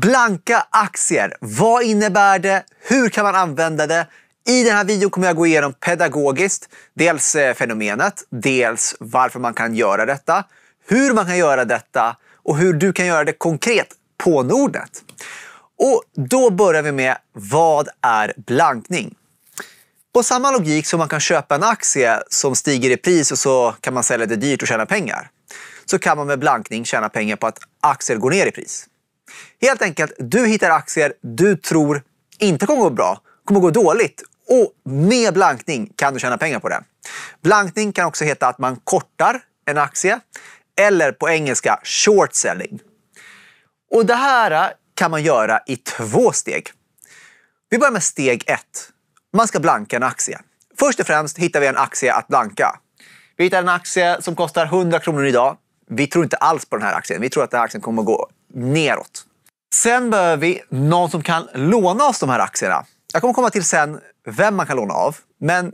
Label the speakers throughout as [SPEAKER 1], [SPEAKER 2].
[SPEAKER 1] Blanka aktier, vad innebär det? Hur kan man använda det? I den här videon kommer jag gå igenom pedagogiskt, dels eh, fenomenet, dels varför man kan göra detta, hur man kan göra detta och hur du kan göra det konkret på Nordnet. Och då börjar vi med, vad är blankning? På samma logik som man kan köpa en aktie som stiger i pris och så kan man sälja det dyrt och tjäna pengar, så kan man med blankning tjäna pengar på att aktier går ner i pris. Helt enkelt, du hittar aktier du tror inte kommer gå bra, kommer gå dåligt och med blankning kan du tjäna pengar på det. Blankning kan också heta att man kortar en aktie eller på engelska short selling. Och det här kan man göra i två steg. Vi börjar med steg ett. Man ska blanka en aktie. Först och främst hittar vi en aktie att blanka. Vi hittar en aktie som kostar 100 kronor idag. Vi tror inte alls på den här aktien. Vi tror att den här aktien kommer att gå neråt. Sen behöver vi någon som kan låna oss de här aktierna. Jag kommer komma till sen vem man kan låna av, men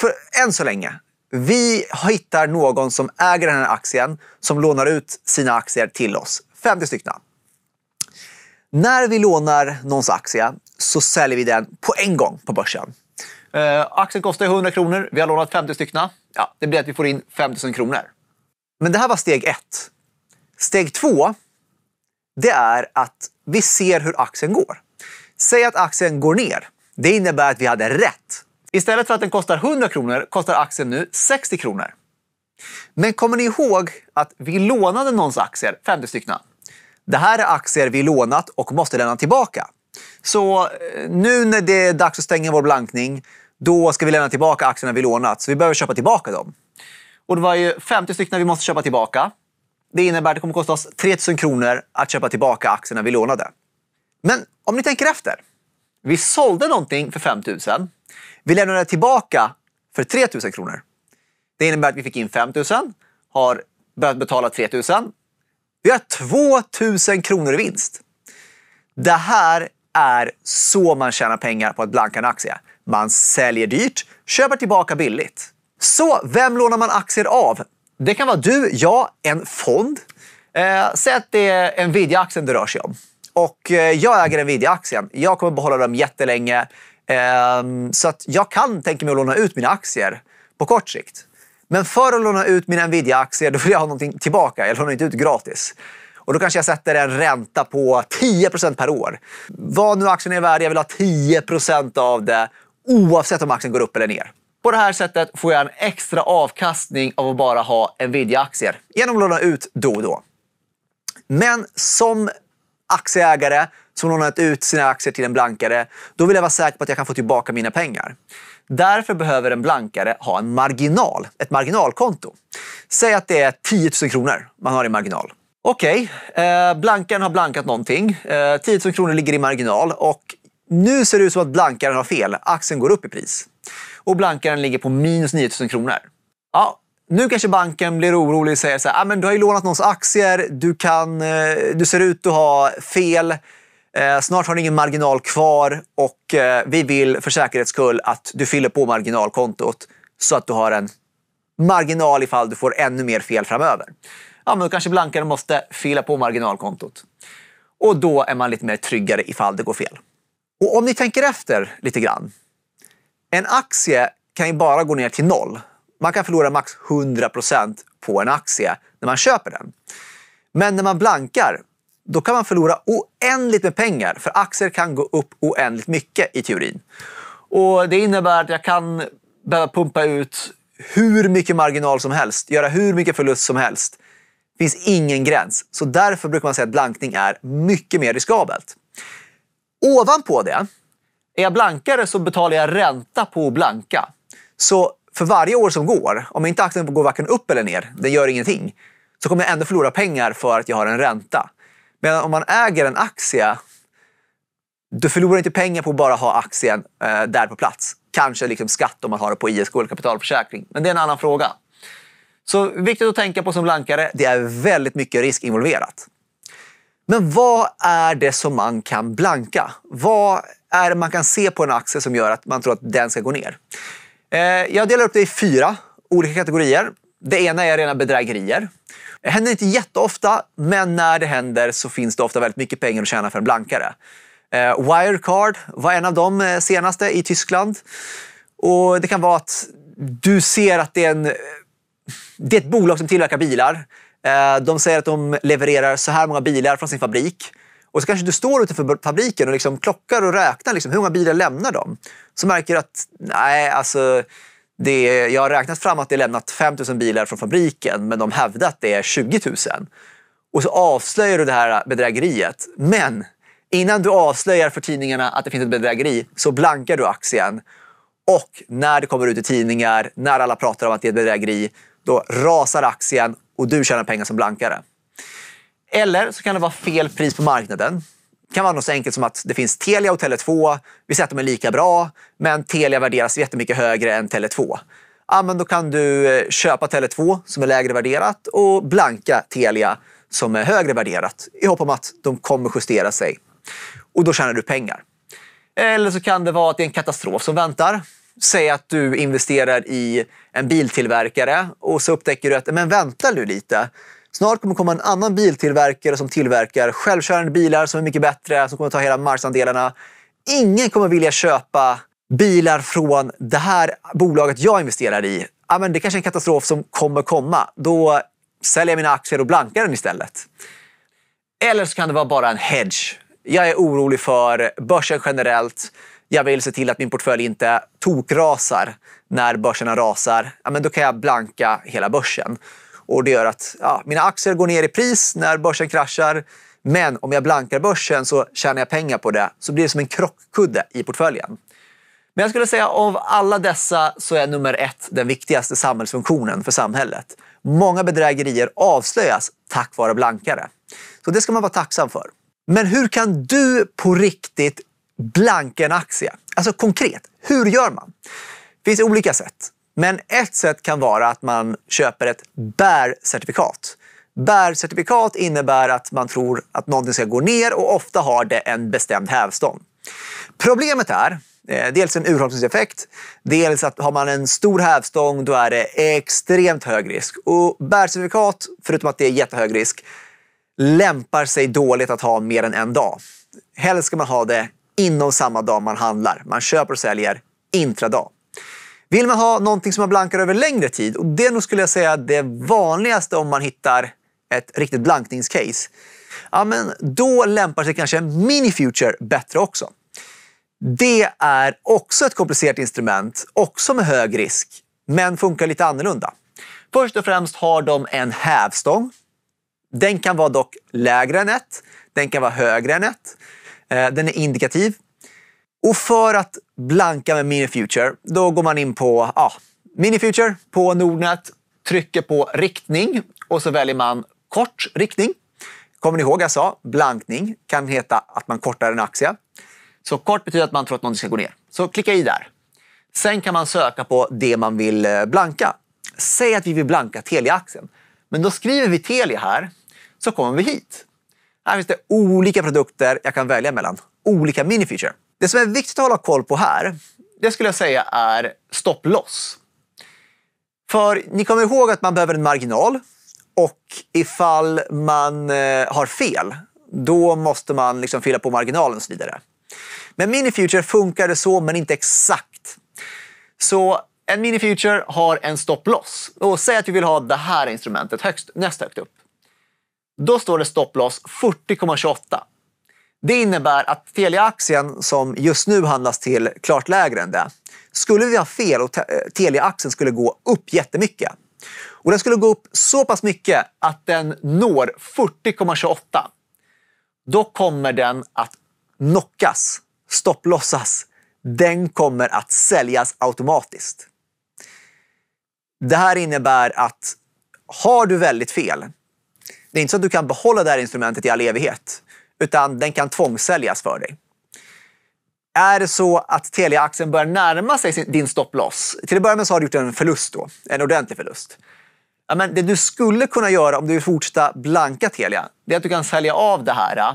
[SPEAKER 1] för än så länge. Vi hittar någon som äger den här aktien som lånar ut sina aktier till oss. 50 stycken. När vi lånar någons aktie så säljer vi den på en gång på börsen. Eh, aktien kostar 100 kronor. Vi har lånat 50 stycken. Ja, det blir att vi får in 5 000 kronor. Men det här var steg ett. Steg två det är att vi ser hur aktien går. Säg att aktien går ner. Det innebär att vi hade rätt. Istället för att den kostar 100 kronor kostar aktien nu 60 kronor. Men kommer ni ihåg att vi lånade någons aktier, 50 stycken. Det här är aktier vi lånat och måste lämna tillbaka. Så eh, nu när det är dags att stänga vår blankning, då ska vi lämna tillbaka aktierna vi lånat. Så vi behöver köpa tillbaka dem. Och det var ju 50 stycken vi måste köpa tillbaka. Det innebär att det kommer kosta oss 3000 kronor att köpa tillbaka aktierna vi lånade. Men om ni tänker efter. Vi sålde någonting för 5000. Vi lämnade tillbaka för 3000 kronor. Det innebär att vi fick in 5000, har börjat betala 3000. Vi har 2000 kronor i vinst. Det här är så man tjänar pengar på att blanka en aktie. Man säljer dyrt, köper tillbaka billigt. Så vem lånar man aktier av det kan vara du, jag, en fond. Eh, säg att det är Nvidia-aktien det rör sig om. Och eh, jag äger Nvidia-aktien. Jag kommer behålla dem jättelänge. Eh, så att jag kan tänka mig att låna ut mina aktier på kort sikt. Men för att låna ut mina Nvidia-aktier, då vill jag ha någonting tillbaka. Jag lånar inte ut gratis. Och då kanske jag sätter en ränta på 10 per år. Vad nu aktien är värd, jag vill ha 10 av det oavsett om aktien går upp eller ner. På det här sättet får jag en extra avkastning av att bara ha Nvidia-aktier genom att låna ut då och då. Men som aktieägare som lånat ut sina aktier till en blankare, då vill jag vara säker på att jag kan få tillbaka mina pengar. Därför behöver en blankare ha en marginal, ett marginalkonto. Säg att det är 10 000 kronor man har i marginal. Okej, okay, eh, blankaren har blankat någonting. Eh, 10 000 kronor ligger i marginal och nu ser det ut som att blankaren har fel. Aktien går upp i pris och blankaren ligger på minus 9000 kronor. Ja, nu kanske banken blir orolig och säger så här, ah, men du har ju lånat någons aktier, du, kan, eh, du ser ut att ha fel, eh, snart har du ingen marginal kvar och eh, vi vill för säkerhets skull att du fyller på marginalkontot så att du har en marginal ifall du får ännu mer fel framöver. Ja, men då kanske blankaren måste fylla på marginalkontot. Och då är man lite mer tryggare ifall det går fel. Och om ni tänker efter lite grann en aktie kan ju bara gå ner till noll. Man kan förlora max 100 på en aktie när man köper den. Men när man blankar, då kan man förlora oändligt med pengar. För aktier kan gå upp oändligt mycket i teorin. Och Det innebär att jag kan behöva pumpa ut hur mycket marginal som helst, göra hur mycket förlust som helst. Det finns ingen gräns. Så därför brukar man säga att blankning är mycket mer riskabelt. Ovanpå det är jag blankare så betalar jag ränta på blanka. Så för varje år som går, om inte aktien går varken upp eller ner, den gör ingenting, så kommer jag ändå förlora pengar för att jag har en ränta. Medan om man äger en aktie, du förlorar inte pengar på att bara ha aktien eh, där på plats. Kanske liksom skatt om man har det på ISK eller kapitalförsäkring. Men det är en annan fråga. Så viktigt att tänka på som blankare, det är väldigt mycket risk involverat. Men vad är det som man kan blanka? Vad är det man kan se på en aktie som gör att man tror att den ska gå ner? Eh, jag delar upp det i fyra olika kategorier. Det ena är rena bedrägerier. Det händer inte jätteofta, men när det händer så finns det ofta väldigt mycket pengar att tjäna för en blankare. Eh, Wirecard var en av de eh, senaste i Tyskland. Och Det kan vara att du ser att det är, en, det är ett bolag som tillverkar bilar. Eh, de säger att de levererar så här många bilar från sin fabrik. Och så kanske du står utanför fabriken och liksom klockar och räknar liksom hur många bilar lämnar de. Så märker du att nej, alltså, det är, jag har räknat fram att det lämnat 5 000 bilar från fabriken men de hävdar att det är 20 000. Och så avslöjar du det här bedrägeriet. Men innan du avslöjar för tidningarna att det finns ett bedrägeri så blankar du aktien. Och när det kommer ut i tidningar, när alla pratar om att det är ett bedrägeri, då rasar aktien och du tjänar pengar som blankare. Eller så kan det vara fel pris på marknaden. Det kan vara något så enkelt som att det finns Telia och Tele2. Vi säger att de är lika bra, men Telia värderas jättemycket högre än Tele2. Ja, men då kan du eh, köpa Tele2 som är lägre värderat och blanka Telia som är högre värderat i hopp om att de kommer justera sig. Och då tjänar du pengar. Eller så kan det vara att det är en katastrof som väntar säg att du investerar i en biltillverkare och så upptäcker du att men vänta nu lite. Snart kommer komma en annan biltillverkare som tillverkar självkörande bilar som är mycket bättre, som kommer ta hela marknadsandelarna. Ingen kommer vilja köpa bilar från det här bolaget jag investerar i. Ja, men det kanske är en katastrof som kommer komma. Då säljer jag mina aktier och blankar den istället. Eller så kan det vara bara en hedge. Jag är orolig för börsen generellt jag vill se till att min portfölj inte tokrasar när börserna rasar, ja, men då kan jag blanka hela börsen. Och Det gör att ja, mina aktier går ner i pris när börsen kraschar. Men om jag blankar börsen så tjänar jag pengar på det. Så blir det som en krockkudde i portföljen. Men jag skulle säga av alla dessa så är nummer ett den viktigaste samhällsfunktionen för samhället. Många bedrägerier avslöjas tack vare blankare. Så det ska man vara tacksam för. Men hur kan du på riktigt blanka en aktie? Alltså konkret, hur gör man? Det finns olika sätt. Men ett sätt kan vara att man köper ett bärcertifikat. Bärcertifikat innebär att man tror att någonting ska gå ner och ofta har det en bestämd hävstång. Problemet är eh, dels en urholkningseffekt, dels att har man en stor hävstång då är det extremt hög risk. Och bärcertifikat, förutom att det är jättehög risk, lämpar sig dåligt att ha mer än en dag. Helst ska man ha det inom samma dag man handlar. Man köper och säljer intradag. Vill man ha någonting som man blankar över längre tid, och det är nog skulle jag säga det vanligaste om man hittar ett riktigt blankningscase, ja, men då lämpar sig kanske mini-future bättre också. Det är också ett komplicerat instrument, också med hög risk, men funkar lite annorlunda. Först och främst har de en hävstång. Den kan vara dock lägre än 1. Den kan vara högre än 1. Eh, den är indikativ. Och för att blanka med Minifuture, då går man in på ja, Minifuture på Nordnet, trycker på riktning och så väljer man kort riktning. Kommer ni ihåg jag sa? Blankning kan heta att man kortar en aktie. Så kort betyder att man tror att någonting ska gå ner. Så klicka i där. Sen kan man söka på det man vill eh, blanka. Säg att vi vill blanka Telia-aktien. Men då skriver vi Telia här, så kommer vi hit. Här finns det olika produkter jag kan välja mellan. Olika minifeature. Det som är viktigt att hålla koll på här, det skulle jag säga är stopploss. För ni kommer ihåg att man behöver en marginal och ifall man eh, har fel, då måste man liksom fylla på marginalen och så vidare. Med minifuture funkar det så, men inte exakt. Så en minifuture har en stopploss. Och säg att vi vill ha det här instrumentet högst, näst högt upp. Då står det stopploss 40,28. Det innebär att Telia-aktien, som just nu handlas till klart lägre än det, skulle vi ha fel och Telia-aktien skulle gå upp jättemycket. Och den skulle gå upp så pass mycket att den når 40,28. Då kommer den att knockas, stopplossas. Den kommer att säljas automatiskt. Det här innebär att har du väldigt fel, det är inte så att du kan behålla det här instrumentet i all evighet, utan den kan tvångssäljas för dig. Är det så att Telia-aktien börjar närma sig din stopploss, till att börja med så har du gjort en förlust då, en ordentlig förlust. Ja, men det du skulle kunna göra om du vill fortsätta blanka Telia, det är att du kan sälja av det här eh,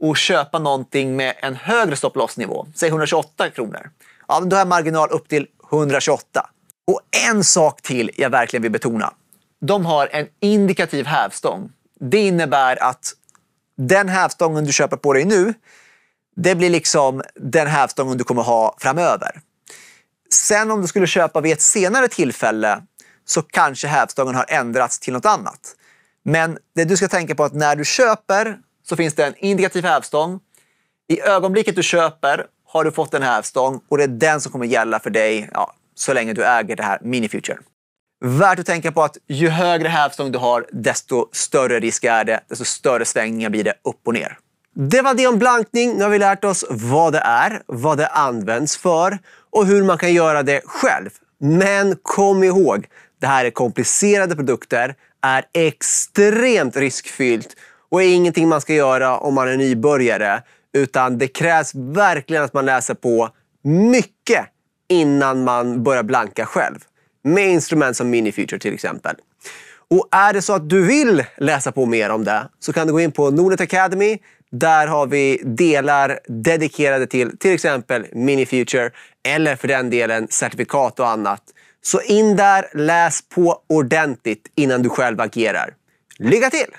[SPEAKER 1] och köpa någonting med en högre stopplossnivå, säg 128 kronor. Ja, då har jag marginal upp till 128. Och en sak till jag verkligen vill betona. De har en indikativ hävstång det innebär att den hävstången du köper på dig nu, det blir liksom den hävstången du kommer ha framöver. Sen om du skulle köpa vid ett senare tillfälle så kanske hävstången har ändrats till något annat. Men det du ska tänka på är att när du köper så finns det en indikativ hävstång. I ögonblicket du köper har du fått en hävstång och det är den som kommer gälla för dig ja, så länge du äger det här minifuture. Värt att tänka på att ju högre hävstång du har, desto större risk är det. Desto större svängningar blir det upp och ner. Det var det om blankning. Nu har vi lärt oss vad det är, vad det används för och hur man kan göra det själv. Men kom ihåg, det här är komplicerade produkter, är extremt riskfyllt och är ingenting man ska göra om man är nybörjare. Utan det krävs verkligen att man läser på mycket innan man börjar blanka själv med instrument som MiniFuture till exempel. Och är det så att du vill läsa på mer om det så kan du gå in på Nordnet Academy. Där har vi delar dedikerade till till exempel Minifuture eller för den delen certifikat och annat. Så in där, läs på ordentligt innan du själv agerar. Lycka till!